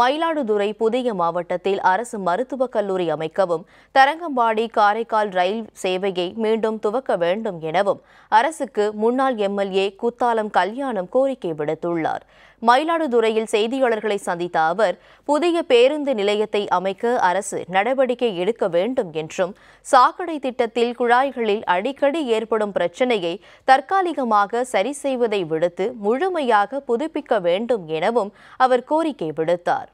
மயிலாடுதுறை புதிய மாவட்டத்தில் அரசு மருத்துவக் கல்லூரி அமைக்கவும் தரங்கம்பாடி காரைக்கால் ரயில் சேவையை மீண்டும் துவக்க வேண்டும் எனவும் அரசுக்கு முன்னாள் எம்எல்ஏ குத்தாலம் கல்யாணம் கோரிக்கை விடுத்துள்ளார் மயிலாடுதுறையில் செய்தியாளர்களை சந்தித்த அவர் புதிய பேருந்து நிலையத்தை அமைக்க அரசு நடவடிக்கை எடுக்க வேண்டும் என்றும் சாக்கடை திட்டத்தில் குழாய்களில் அடிக்கடி ஏற்படும் பிரச்சினையை தற்காலிகமாக சரி செய்வதை விடுத்து முழுமையாக புதுப்பிக்க வேண்டும் எனவும் அவர் கோரிக்கை விடுத்தார்